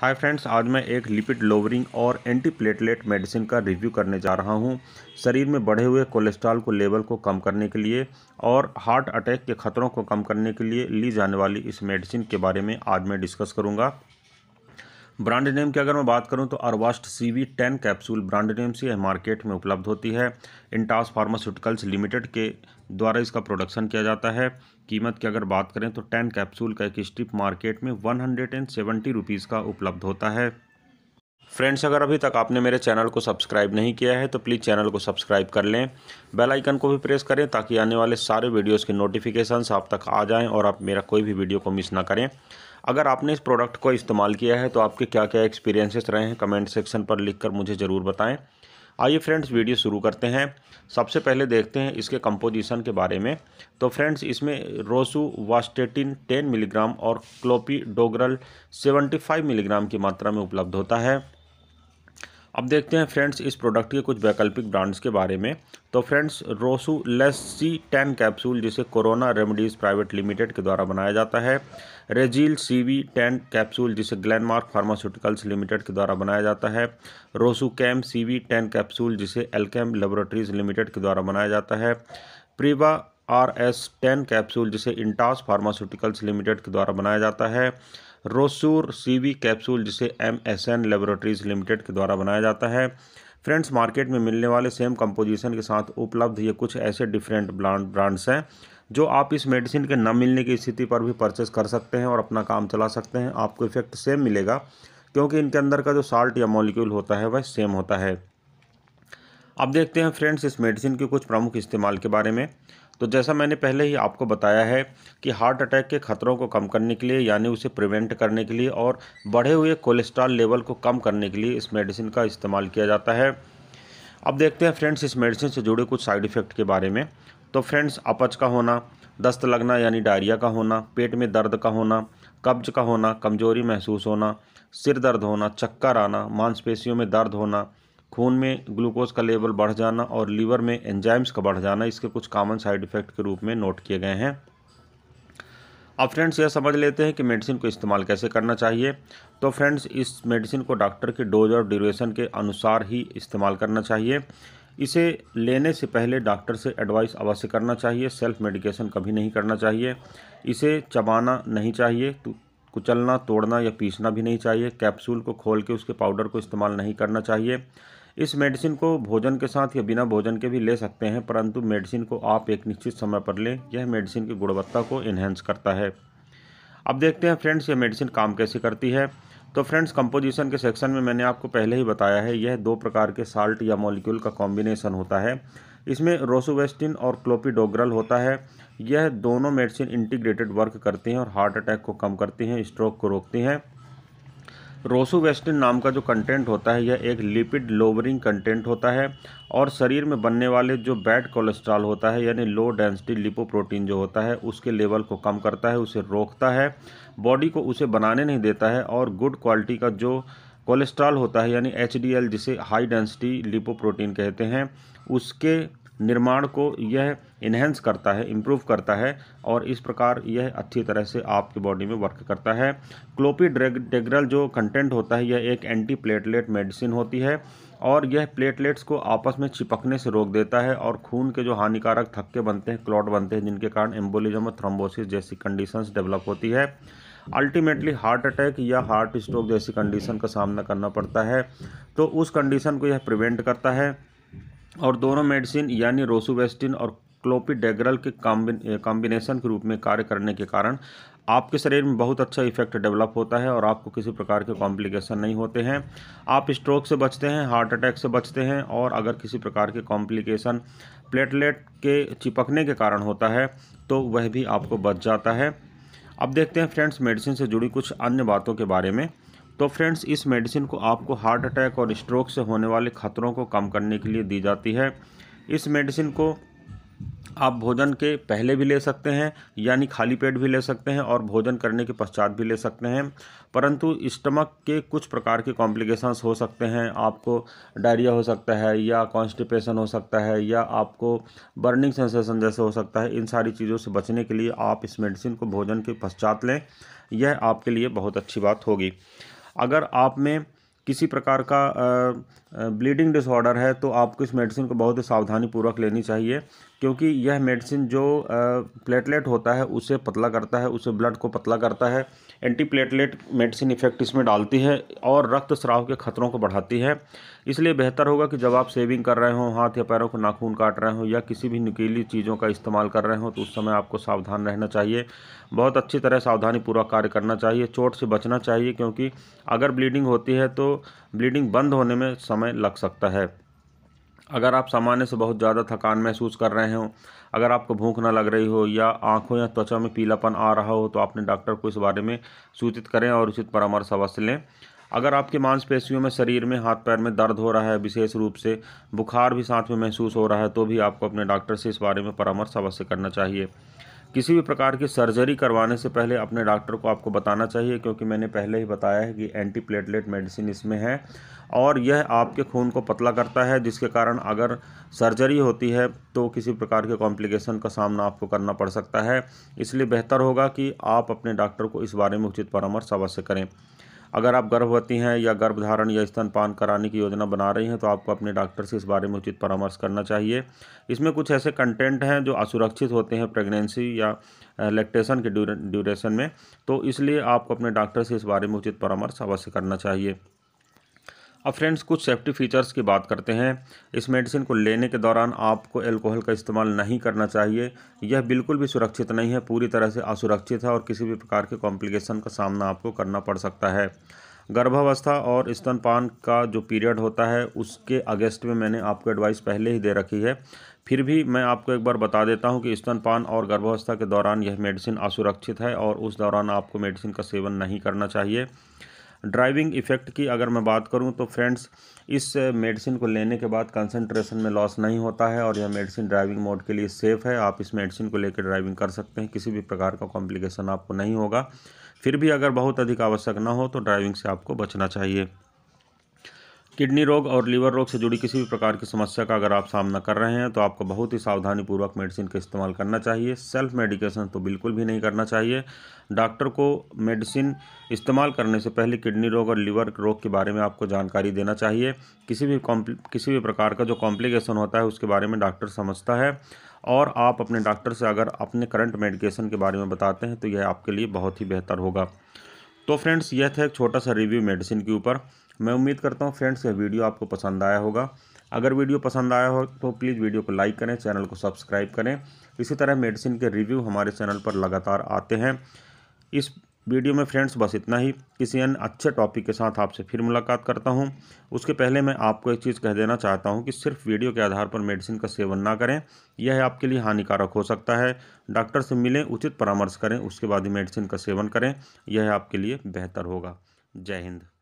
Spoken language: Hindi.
हाय फ्रेंड्स आज मैं एक लिपिड लोवरिंग और एंटी प्लेटलेट मेडिसिन का रिव्यू करने जा रहा हूं शरीर में बढ़े हुए कोलेस्ट्रॉल को लेवल को कम करने के लिए और हार्ट अटैक के खतरों को कम करने के लिए ली जाने वाली इस मेडिसिन के बारे में आज मैं डिस्कस करूंगा ब्रांड नेम की अगर मैं बात करूं तो Arvast C V ten capsule brand name से यह मार्केट में उपलब्ध होती है इंटास फार्मास्यूटिकल्स लिमिटेड के द्वारा इसका प्रोडक्शन किया जाता है कीमत की अगर बात करें तो टेन कैप्सूल का एक स्ट्रिप मार्केट में one hundred and seventy rupees का उपलब्ध होता है फ्रेंड्स अगर अभी तक आपने मेरे चैनल को सब्सक्राइब नहीं किया है तो प्लीज़ चैनल को सब्सक्राइब कर लें बेल आइकन को भी प्रेस करें ताकि आने वाले सारे वीडियोस के नोटिफिकेशंस आप तक आ जाएं और आप मेरा कोई भी वीडियो को मिस ना करें अगर आपने इस प्रोडक्ट को इस्तेमाल किया है तो आपके क्या क्या एक्सपीरियंसेस रहे हैं कमेंट सेक्शन पर लिखकर मुझे ज़रूर बताएं आइए फ्रेंड्स वीडियो शुरू करते हैं सबसे पहले देखते हैं इसके कंपोजिशन के बारे में तो फ्रेंड्स इसमें रोसू वास्टेटिन 10 मिलीग्राम और क्लोपी डोगरल 75 मिलीग्राम की मात्रा में उपलब्ध होता है अब देखते हैं फ्रेंड्स इस प्रोडक्ट के कुछ वैकल्पिक ब्रांड्स के बारे में तो फ्रेंड्स रोसू लेस सी टेन कैप्सूल जिसे कोरोना रेमेडीज़ प्राइवेट लिमिटेड के द्वारा बनाया जाता है रेजील सी वी टेन कैप्सूल जिसे ग्लैनमार्क फार्मास्यूटिकल्स लिमिटेड के द्वारा बनाया जाता है रोसू कैम सी वी टेन कैप्सूल जिसे एलकेम लेबोरेटरीज लिमिटेड के द्वारा बनाया जाता है प्रीवा आर एस टेन कैप्सूल जिसे इंटास फार्मास्यूटिकल्स लिमिटेड के द्वारा बनाया जाता है रोसूर सीवी कैप्सूल जिसे M S N laboratories limited के द्वारा बनाया जाता है फ्रेंड्स मार्केट में मिलने वाले सेम कंपोजिशन के साथ उपलब्ध ये कुछ ऐसे डिफरेंट ब्रांड्स हैं जो आप इस मेडिसिन के न मिलने की स्थिति पर भी परचेस कर सकते हैं और अपना काम चला सकते हैं आपको इफेक्ट सेम मिलेगा क्योंकि इनके अंदर का जो साल्ट या मॉलिक्यूल होता है वह सेम होता है अब देखते हैं फ्रेंड्स इस मेडिसिन के कुछ प्रमुख इस्तेमाल के बारे में तो जैसा मैंने पहले ही आपको बताया है कि हार्ट अटैक के खतरों को कम करने के लिए यानी उसे प्रिवेंट करने के लिए और बढ़े हुए कोलेस्ट्रॉल लेवल को कम करने के लिए इस मेडिसिन का इस्तेमाल किया जाता है अब देखते हैं फ्रेंड्स इस मेडिसिन से जुड़े कुछ साइड इफ़ेक्ट के बारे में तो फ्रेंड्स अपच का होना दस्त लगना यानी डायरिया का होना पेट में दर्द का होना कब्ज का होना कमजोरी महसूस होना सिर दर्द होना चक्कर आना मांसपेशियों में दर्द होना खून में ग्लूकोज का लेवल बढ़ जाना और लीवर में एंजाइम्स का बढ़ जाना इसके कुछ कॉमन साइड इफ़ेक्ट के रूप में नोट किए गए हैं अब फ्रेंड्स यह समझ लेते हैं कि मेडिसिन को इस्तेमाल कैसे करना चाहिए तो फ्रेंड्स इस मेडिसिन को डॉक्टर के डोज और ड्यूरेशन के अनुसार ही इस्तेमाल करना चाहिए इसे लेने से पहले डॉक्टर से एडवाइस अवश्य करना चाहिए सेल्फ मेडिकेशन कभी नहीं करना चाहिए इसे चबाना नहीं चाहिए कुचलना तोड़ना या पीसना भी नहीं चाहिए कैप्सूल को खोल के उसके पाउडर को इस्तेमाल नहीं करना चाहिए इस मेडिसिन को भोजन के साथ या बिना भोजन के भी ले सकते हैं परंतु मेडिसिन को आप एक निश्चित समय पर लें यह मेडिसिन की गुणवत्ता को इन्हेंस करता है अब देखते हैं फ्रेंड्स यह मेडिसिन काम कैसे करती है तो फ्रेंड्स कंपोजिशन के सेक्शन में मैंने आपको पहले ही बताया है यह दो प्रकार के साल्ट या मॉलिक्यूल का कॉम्बिनेशन होता है इसमें रोसोवेस्टिन और क्लोपिडोग्रल होता है यह दोनों मेडिसिन इंटीग्रेटेड वर्क करते हैं और हार्ट अटैक को कम करते हैं स्ट्रोक को रोकते हैं रोसोवेस्टिन नाम का जो कंटेंट होता है यह एक लिपिड लोवरिंग कंटेंट होता है और शरीर में बनने वाले जो बैड कोलेस्ट्रॉल होता है यानी लो डेंसिटी लिपोप्रोटीन जो होता है उसके लेवल को कम करता है उसे रोकता है बॉडी को उसे बनाने नहीं देता है और गुड क्वालिटी का जो कोलेस्ट्रॉल होता है यानी एच जिसे हाई डेंसिटी लिपोप्रोटीन कहते हैं उसके निर्माण को यह इन्हेंस करता है इम्प्रूव करता है और इस प्रकार यह अच्छी तरह से आपकी बॉडी में वर्क करता है क्लोपी क्लोपीडेग्रल जो कंटेंट होता है यह एक एंटी प्लेटलेट मेडिसिन होती है और यह प्लेटलेट्स को आपस में चिपकने से रोक देता है और खून के जो हानिकारक थक्के बनते हैं क्लॉट बनते हैं जिनके कारण एम्बोलिज्म और थ्रोम्बोसिस जैसी कंडीशंस डेवलप होती है अल्टीमेटली हार्ट अटैक या हार्ट स्ट्रोक जैसी कंडीशन का सामना करना पड़ता है तो उस कंडीशन को यह प्रिवेंट करता है और दोनों मेडिसिन यानी रोसुवेस्टिन और क्लोपीडेग्रल के कॉम्बिनेशन के रूप में कार्य करने के कारण आपके शरीर में बहुत अच्छा इफेक्ट डेवलप होता है और आपको किसी प्रकार के कॉम्प्लिकेशन नहीं होते हैं आप स्ट्रोक से बचते हैं हार्ट अटैक से बचते हैं और अगर किसी प्रकार के कॉम्प्लिकेशन प्लेटलेट के चिपकने के कारण होता है तो वह भी आपको बच जाता है अब देखते हैं फ्रेंड्स मेडिसिन से जुड़ी कुछ अन्य बातों के बारे में तो फ्रेंड्स इस मेडिसिन को आपको हार्ट अटैक और स्ट्रोक से होने वाले खतरों को कम करने के लिए दी जाती है इस मेडिसिन को आप भोजन के पहले भी ले सकते हैं यानी खाली पेट भी ले सकते हैं और भोजन करने के पश्चात भी ले सकते हैं परंतु स्टमक के कुछ प्रकार के कॉम्प्लिकेशंस हो सकते हैं आपको डायरिया हो सकता है या कॉन्स्टिपेशन हो सकता है या आपको बर्निंग सेंसेशन जैसे हो सकता है इन सारी चीज़ों से बचने के लिए आप इस मेडिसिन को भोजन के पश्चात लें यह आपके लिए बहुत अच्छी बात होगी अगर आप में किसी प्रकार का ब्लीडिंग डिसऑर्डर है तो आपको इस मेडिसिन को बहुत ही सावधानी पूर्वक लेनी चाहिए क्योंकि यह मेडिसिन जो प्लेटलेट होता है उसे पतला करता है उसे ब्लड को पतला करता है एंटी प्लेटलेट मेडिसिन इफेक्ट इसमें डालती है और रक्त स्राव के खतरों को बढ़ाती है इसलिए बेहतर होगा कि जब आप सेविंग कर रहे हों हाथ या पैरों को नाखून काट रहे हों या किसी भी नकीली चीज़ों का इस्तेमाल कर रहे हों तो उस समय आपको सावधान रहना चाहिए बहुत अच्छी तरह सावधानीपूर्वक कार्य करना चाहिए चोट से बचना चाहिए क्योंकि अगर ब्लीडिंग होती है तो ब्लीडिंग बंद होने में समय लग सकता है अगर आप सामान्य से बहुत ज़्यादा थकान महसूस कर रहे हों अगर आपको भूख ना लग रही हो या आंखों या त्वचा में पीलापन आ रहा हो तो आपने डॉक्टर को इस बारे में सूचित करें और उचित परामर्श अवश्य लें अगर आपके मांसपेशियों में शरीर में हाथ पैर में दर्द हो रहा है विशेष रूप से बुखार भी साथ में महसूस हो रहा है तो भी आपको अपने डॉक्टर से इस बारे में परामर्श अवश्य करना चाहिए किसी भी प्रकार की सर्जरी करवाने से पहले अपने डॉक्टर को आपको बताना चाहिए क्योंकि मैंने पहले ही बताया है कि एंटी प्लेटलेट मेडिसिन इसमें है और यह आपके खून को पतला करता है जिसके कारण अगर सर्जरी होती है तो किसी प्रकार के कॉम्प्लिकेशन का सामना आपको करना पड़ सकता है इसलिए बेहतर होगा कि आप अपने डॉक्टर को इस बारे में उचित परामर्श अवश्य करें अगर आप गर्भवती हैं या गर्भधारण या स्तनपान कराने की योजना बना रही हैं तो आपको अपने डॉक्टर से इस बारे में उचित परामर्श करना चाहिए इसमें कुछ ऐसे कंटेंट हैं जो असुरक्षित होते हैं प्रेगनेंसी या लैक्टेशन के ड्यूरेशन में तो इसलिए आपको अपने डॉक्टर से इस बारे में उचित परामर्श अवश्य करना चाहिए अब फ्रेंड्स कुछ सेफ्टी फीचर्स की बात करते हैं इस मेडिसिन को लेने के दौरान आपको एल्कोहल का इस्तेमाल नहीं करना चाहिए यह बिल्कुल भी सुरक्षित नहीं है पूरी तरह से असुरक्षित है और किसी भी प्रकार के कॉम्प्लिकेशन का सामना आपको करना पड़ सकता है गर्भावस्था और स्तनपान का जो पीरियड होता है उसके अगेंस्ट में मैंने आपको एडवाइस पहले ही दे रखी है फिर भी मैं आपको एक बार बता देता हूं कि स्तनपान और गर्भावस्था के दौरान यह मेडिसिन असुरक्षित है और उस दौरान आपको मेडिसिन का सेवन नहीं करना चाहिए ड्राइविंग इफ़ेक्ट की अगर मैं बात करूं तो फ्रेंड्स इस मेडिसिन को लेने के बाद कंसंट्रेशन में लॉस नहीं होता है और यह मेडिसिन ड्राइविंग मोड के लिए सेफ़ है आप इस मेडिसिन को लेकर ड्राइविंग कर सकते हैं किसी भी प्रकार का कॉम्प्लिकेशन आपको नहीं होगा फिर भी अगर बहुत अधिक आवश्यक ना हो तो ड्राइविंग से आपको बचना चाहिए किडनी रोग और लीवर रोग से जुड़ी किसी भी प्रकार की समस्या का अगर आप सामना कर रहे हैं तो आपको बहुत ही सावधानीपूर्वक मेडिसिन का इस्तेमाल करना चाहिए सेल्फ मेडिकेशन तो बिल्कुल भी नहीं करना चाहिए डॉक्टर को मेडिसिन इस्तेमाल करने से पहले किडनी रोग और लीवर रोग के बारे में आपको जानकारी देना चाहिए किसी भी किसी भी प्रकार का जो कॉम्प्लिकेशन होता है उसके बारे में डॉक्टर समझता है और आप अपने डॉक्टर से अगर अपने करंट मेडिकेशन के बारे में बताते हैं तो यह आपके लिए बहुत ही बेहतर होगा तो फ्रेंड्स यह था एक छोटा सा रिव्यू मेडिसिन के ऊपर मैं उम्मीद करता हूँ फ्रेंड्स यह वीडियो आपको पसंद आया होगा अगर वीडियो पसंद आया हो तो प्लीज़ वीडियो को लाइक करें चैनल को सब्सक्राइब करें इसी तरह मेडिसिन के रिव्यू हमारे चैनल पर लगातार आते हैं इस वीडियो में फ्रेंड्स बस इतना ही किसी अन्य अच्छे टॉपिक के साथ आपसे फिर मुलाकात करता हूँ उसके पहले मैं आपको एक चीज़ कह देना चाहता हूँ कि सिर्फ वीडियो के आधार पर मेडिसिन का सेवन ना करें यह आपके लिए हानिकारक हो सकता है डॉक्टर से मिलें उचित परामर्श करें उसके बाद ही मेडिसिन का सेवन करें यह आपके लिए बेहतर होगा जय हिंद